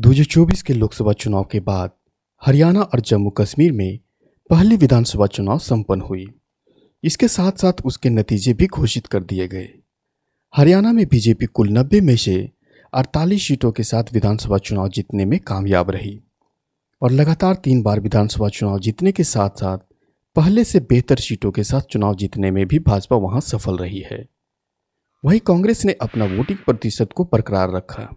2024 के लोकसभा चुनाव के बाद हरियाणा और जम्मू कश्मीर में पहली विधानसभा चुनाव संपन्न हुई इसके साथ साथ उसके नतीजे भी घोषित कर दिए गए हरियाणा में बीजेपी कुल नब्बे में से अड़तालीस सीटों के साथ विधानसभा चुनाव जीतने में कामयाब रही और लगातार तीन बार विधानसभा चुनाव जीतने के साथ साथ पहले से बेहतर सीटों के साथ चुनाव जीतने में भी भाजपा वहां सफल रही है वहीं कांग्रेस ने अपना वोटिंग प्रतिशत को बरकरार रखा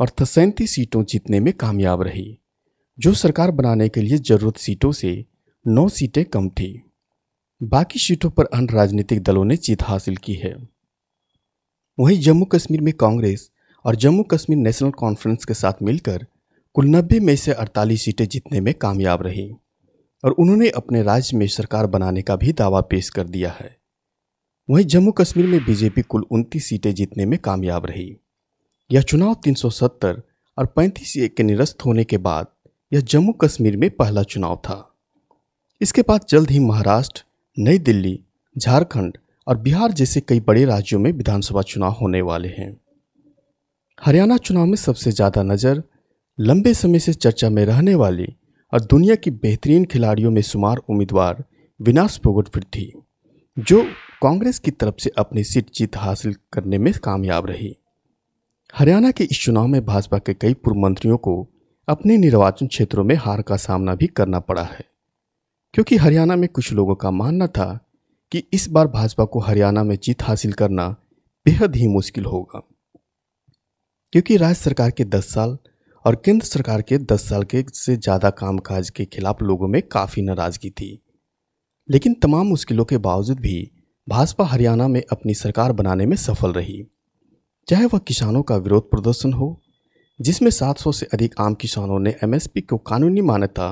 और सैंतीस सीटों जीतने में कामयाब रही जो सरकार बनाने के लिए जरूरत सीटों से नौ सीटें कम थी बाकी सीटों पर अन्य राजनीतिक दलों ने जीत हासिल की है वहीं जम्मू कश्मीर में कांग्रेस और जम्मू कश्मीर नेशनल कॉन्फ्रेंस के साथ मिलकर कुल नब्बे में से अड़तालीस सीटें जीतने में कामयाब रही और उन्होंने अपने राज्य में सरकार बनाने का भी दावा पेश कर दिया है वहीं जम्मू कश्मीर में बीजेपी कुल उनतीस सीटें जीतने में कामयाब रही यह चुनाव 370 और 35 ए के निरस्त होने के बाद यह जम्मू कश्मीर में पहला चुनाव था इसके बाद जल्द ही महाराष्ट्र नई दिल्ली झारखंड और बिहार जैसे कई बड़े राज्यों में विधानसभा चुनाव होने वाले हैं हरियाणा चुनाव में सबसे ज़्यादा नज़र लंबे समय से चर्चा में रहने वाली और दुनिया की बेहतरीन खिलाड़ियों में शुमार उम्मीदवार विनाश फोगट फिर थी जो कांग्रेस की तरफ से अपनी सीट जीत हासिल करने में कामयाब रही हरियाणा के इस चुनाव में भाजपा के कई पूर्व मंत्रियों को अपने निर्वाचन क्षेत्रों में हार का सामना भी करना पड़ा है क्योंकि हरियाणा में कुछ लोगों का मानना था कि इस बार भाजपा को हरियाणा में जीत हासिल करना बेहद ही मुश्किल होगा क्योंकि राज्य सरकार के 10 साल और केंद्र सरकार के 10 साल के से ज़्यादा कामकाज के खिलाफ लोगों में काफ़ी नाराज़गी थी लेकिन तमाम मुश्किलों के बावजूद भी भाजपा हरियाणा में अपनी सरकार बनाने में सफल रही चाहे वह किसानों का विरोध प्रदर्शन हो जिसमें 700 से अधिक आम किसानों ने एमएसपी को कानूनी मान्यता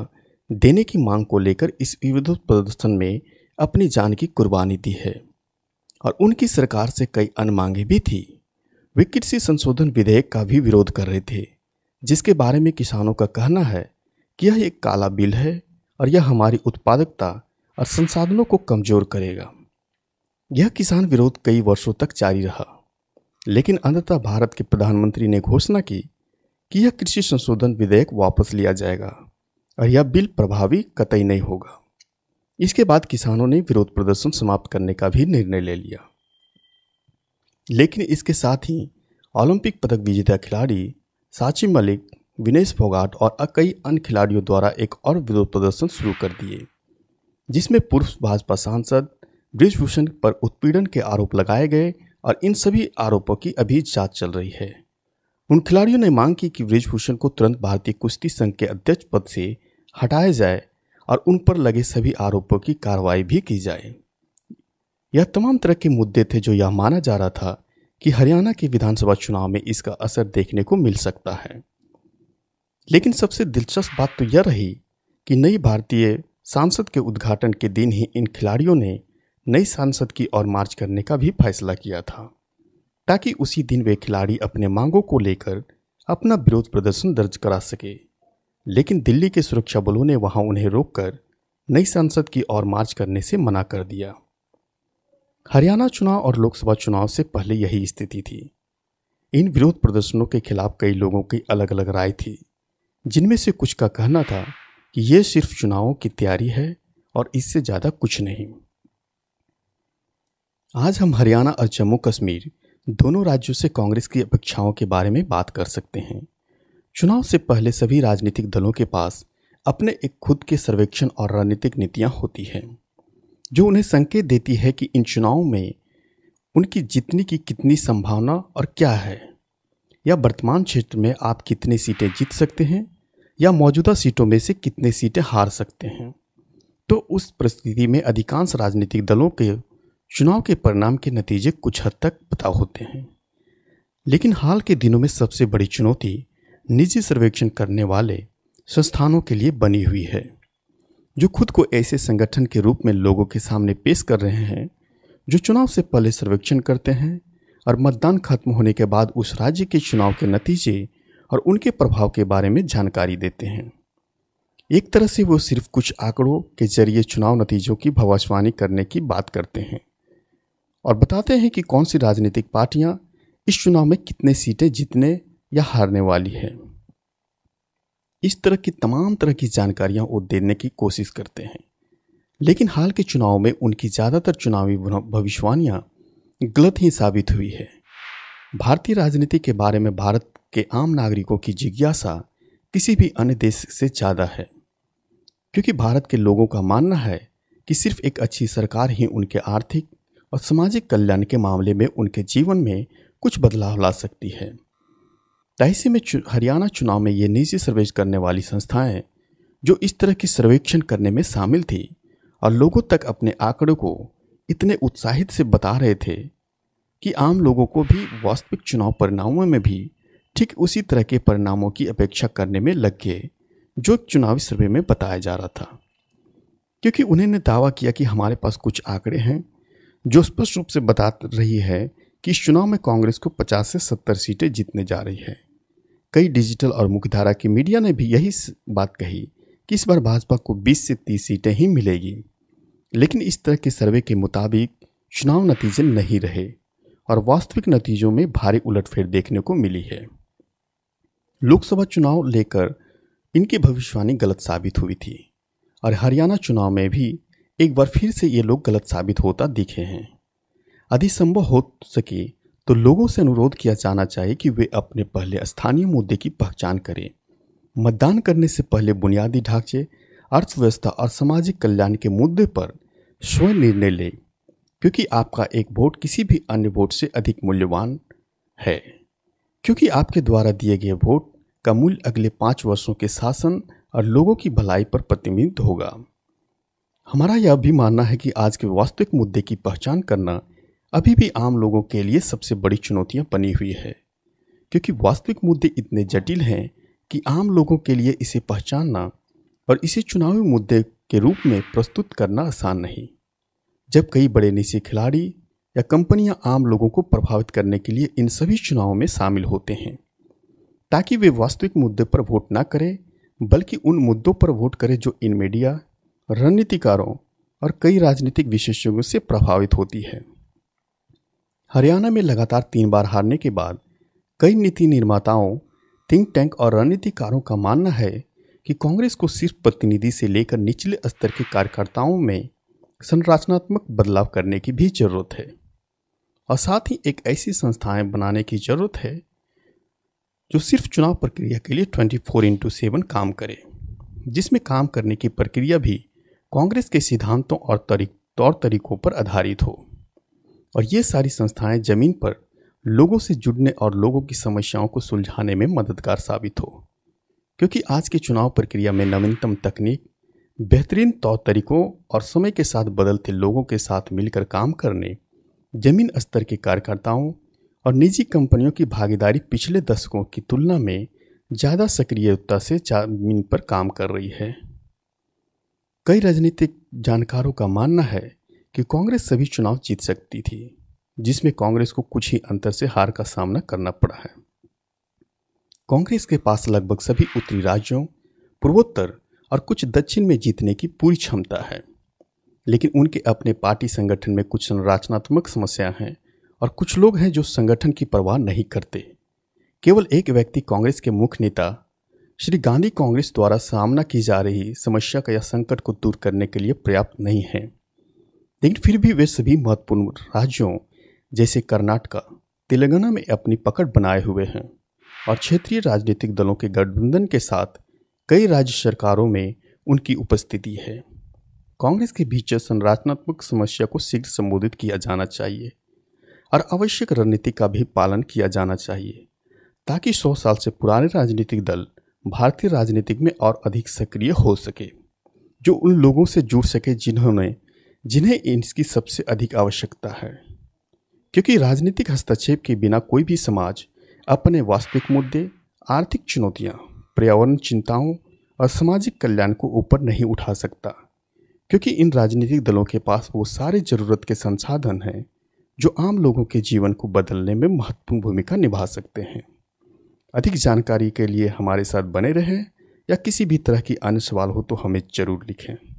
देने की मांग को लेकर इस विरोध प्रदर्शन में अपनी जान की कुर्बानी दी है और उनकी सरकार से कई अन्य मांगे भी थी वे कृषि संशोधन विधेयक का भी विरोध कर रहे थे जिसके बारे में किसानों का कहना है कि यह एक काला बिल है और यह हमारी उत्पादकता और संसाधनों को कमजोर करेगा यह किसान विरोध कई वर्षों तक जारी रहा लेकिन अंततः भारत के प्रधानमंत्री ने घोषणा की कि यह कृषि संशोधन विधेयक वापस लिया जाएगा और यह बिल प्रभावी कतई नहीं होगा इसके बाद किसानों ने विरोध प्रदर्शन समाप्त करने का भी निर्णय ले लिया लेकिन इसके साथ ही ओलंपिक पदक विजेता खिलाड़ी साची मलिक विनेश फोगाट और कई अन्य खिलाड़ियों द्वारा एक और विरोध प्रदर्शन शुरू कर दिए जिसमें पूर्व भाजपा सांसद ब्रिजभूषण पर उत्पीड़न के आरोप लगाए गए और इन सभी आरोपों की अभी जांच चल रही है उन खिलाड़ियों ने मांग की कि ब्रिजभूषण को तुरंत भारतीय कुश्ती संघ के अध्यक्ष पद से हटाया जाए और उन पर लगे सभी आरोपों की कार्रवाई भी की जाए यह तमाम तरह के मुद्दे थे जो यह माना जा रहा था कि हरियाणा के विधानसभा चुनाव में इसका असर देखने को मिल सकता है लेकिन सबसे दिलचस्प बात तो यह रही कि नई भारतीय सांसद के उद्घाटन के दिन ही इन खिलाड़ियों ने नई सांसद की ओर मार्च करने का भी फैसला किया था ताकि उसी दिन वे खिलाड़ी अपने मांगों को लेकर अपना विरोध प्रदर्शन दर्ज करा सके लेकिन दिल्ली के सुरक्षा बलों ने वहां उन्हें रोककर नई सांसद की ओर मार्च करने से मना कर दिया हरियाणा चुनाव और लोकसभा चुनाव से पहले यही स्थिति थी इन विरोध प्रदर्शनों के खिलाफ कई लोगों की अलग अलग राय थी जिनमें से कुछ का कहना था कि ये सिर्फ चुनावों की तैयारी है और इससे ज़्यादा कुछ नहीं आज हम हरियाणा और जम्मू कश्मीर दोनों राज्यों से कांग्रेस की अपेक्षाओं के बारे में बात कर सकते हैं चुनाव से पहले सभी राजनीतिक दलों के पास अपने एक खुद के सर्वेक्षण और रणनीतिक नीतियाँ होती हैं जो उन्हें संकेत देती है कि इन चुनावों में उनकी जीतने की कितनी संभावना और क्या है या वर्तमान क्षेत्र में आप कितनी सीटें जीत सकते हैं या मौजूदा सीटों में से कितने सीटें हार सकते हैं तो उस परिस्थिति में अधिकांश राजनीतिक दलों के चुनाव के परिणाम के नतीजे कुछ हद तक पता होते हैं लेकिन हाल के दिनों में सबसे बड़ी चुनौती निजी सर्वेक्षण करने वाले संस्थानों के लिए बनी हुई है जो खुद को ऐसे संगठन के रूप में लोगों के सामने पेश कर रहे हैं जो चुनाव से पहले सर्वेक्षण करते हैं और मतदान खत्म होने के बाद उस राज्य के चुनाव के नतीजे और उनके प्रभाव के बारे में जानकारी देते हैं एक तरह से वो सिर्फ कुछ आंकड़ों के जरिए चुनाव नतीजों की भविष्यवाणी करने की बात करते हैं और बताते हैं कि कौन सी राजनीतिक पार्टियां इस चुनाव में कितने सीटें जीतने या हारने वाली है इस तरह की तमाम तरह की जानकारियां वो देने की कोशिश करते हैं लेकिन हाल के चुनाव में उनकी ज़्यादातर चुनावी भविष्यवाणियां गलत ही साबित हुई है भारतीय राजनीति के बारे में भारत के आम नागरिकों की जिज्ञासा किसी भी अन्य देश से ज़्यादा है क्योंकि भारत के लोगों का मानना है कि सिर्फ एक अच्छी सरकार ही उनके आर्थिक और सामाजिक कल्याण के मामले में उनके जीवन में कुछ बदलाव ला सकती है ऐसे में चु, हरियाणा चुनाव में ये निजी सर्वे करने वाली संस्थाएं जो इस तरह की सर्वेक्षण करने में शामिल थी और लोगों तक अपने आंकड़ों को इतने उत्साहित से बता रहे थे कि आम लोगों को भी वास्तविक चुनाव परिणामों में भी ठीक उसी तरह के परिणामों की अपेक्षा करने में लग गए जो चुनावी सर्वे में बताया जा रहा था क्योंकि उन्होंने दावा किया कि हमारे पास कुछ आंकड़े हैं जो स्पष्ट रूप से बता रही है कि इस चुनाव में कांग्रेस को 50 से 70 सीटें जीतने जा रही है कई डिजिटल और मुख्यधारा की मीडिया ने भी यही बात कही कि इस बार भाजपा को 20 से 30 सीटें ही मिलेगी लेकिन इस तरह के सर्वे के मुताबिक चुनाव नतीजे नहीं रहे और वास्तविक नतीजों में भारी उलटफेर देखने को मिली है लोकसभा चुनाव लेकर इनकी भविष्यवाणी गलत साबित हुई थी और हरियाणा चुनाव में भी एक बार फिर से ये लोग गलत साबित होता दिखे हैं अधिसंभव हो सके तो लोगों से अनुरोध किया जाना चाहिए कि वे अपने पहले स्थानीय मुद्दे की पहचान करें मतदान करने से पहले बुनियादी ढांचे अर्थव्यवस्था और सामाजिक कल्याण के मुद्दे पर स्वयं निर्णय लें क्योंकि आपका एक वोट किसी भी अन्य वोट से अधिक मूल्यवान है क्योंकि आपके द्वारा दिए गए वोट का मूल्य अगले पाँच वर्षों के शासन और लोगों की भलाई पर प्रतिबिंबित होगा हमारा यह भी मानना है कि आज के वास्तविक मुद्दे की पहचान करना अभी भी आम लोगों के लिए सबसे बड़ी चुनौतियां बनी हुई है क्योंकि वास्तविक मुद्दे इतने जटिल हैं कि आम लोगों के लिए इसे पहचानना और इसे चुनावी मुद्दे के रूप में प्रस्तुत करना आसान नहीं जब कई बड़े निजी खिलाड़ी या कंपनियां आम लोगों को प्रभावित करने के लिए इन सभी चुनावों में शामिल होते हैं ताकि वे वास्तविक मुद्दे पर वोट ना करें बल्कि उन मुद्दों पर वोट करें जो इन मीडिया रणनीतिकारों और कई राजनीतिक विशेषज्ञों से प्रभावित होती है हरियाणा में लगातार तीन बार हारने के बाद कई नीति निर्माताओं थिंक टैंक और रणनीतिकारों का मानना है कि कांग्रेस को सिर्फ प्रतिनिधि से लेकर निचले स्तर के कार्यकर्ताओं में संरचनात्मक बदलाव करने की भी जरूरत है और साथ ही एक ऐसी संस्थाएं बनाने की जरूरत है जो सिर्फ चुनाव प्रक्रिया के लिए ट्वेंटी फोर इंटू सेवन काम करे जिसमें काम करने की प्रक्रिया भी कांग्रेस के सिद्धांतों और तरीक तौर तरीकों पर आधारित हो और ये सारी संस्थाएं जमीन पर लोगों से जुड़ने और लोगों की समस्याओं को सुलझाने में मददगार साबित हो क्योंकि आज के चुनाव प्रक्रिया में नवीनतम तकनीक बेहतरीन तौर तरीकों और समय के साथ बदलते लोगों के साथ मिलकर काम करने जमीन स्तर के कार्यकर्ताओं और निजी कंपनियों की भागीदारी पिछले दशकों की तुलना में ज़्यादा सक्रियता से जमीन पर काम कर रही है कई राजनीतिक जानकारों का मानना है कि कांग्रेस सभी चुनाव जीत सकती थी जिसमें कांग्रेस को कुछ ही अंतर से हार का सामना करना पड़ा है कांग्रेस के पास लगभग सभी उत्तरी राज्यों पूर्वोत्तर और कुछ दक्षिण में जीतने की पूरी क्षमता है लेकिन उनके अपने पार्टी संगठन में कुछ संरचनात्मक समस्या हैं और कुछ लोग हैं जो संगठन की परवाह नहीं करते केवल एक व्यक्ति कांग्रेस के मुख्य नेता श्री गांधी कांग्रेस द्वारा सामना की जा रही समस्या का या संकट को दूर करने के लिए पर्याप्त नहीं है लेकिन फिर भी वे सभी महत्वपूर्ण राज्यों जैसे कर्नाटका तेलंगाना में अपनी पकड़ बनाए हुए हैं और क्षेत्रीय राजनीतिक दलों के गठबंधन के साथ कई राज्य सरकारों में उनकी उपस्थिति है कांग्रेस के बीच संरचनात्मक समस्या को शीघ्र संबोधित किया जाना चाहिए और आवश्यक रणनीति का भी पालन किया जाना चाहिए ताकि सौ साल से पुराने राजनीतिक दल भारतीय राजनीतिक में और अधिक सक्रिय हो सके जो उन लोगों से जुड़ सके जिन्होंने जिन्हें इसकी सबसे अधिक आवश्यकता है क्योंकि राजनीतिक हस्तक्षेप के बिना कोई भी समाज अपने वास्तविक मुद्दे आर्थिक चुनौतियाँ पर्यावरण चिंताओं और सामाजिक कल्याण को ऊपर नहीं उठा सकता क्योंकि इन राजनीतिक दलों के पास वो सारे जरूरत के संसाधन हैं जो आम लोगों के जीवन को बदलने में महत्वपूर्ण भूमिका निभा सकते हैं अधिक जानकारी के लिए हमारे साथ बने रहें या किसी भी तरह की अन्य सवाल हो तो हमें ज़रूर लिखें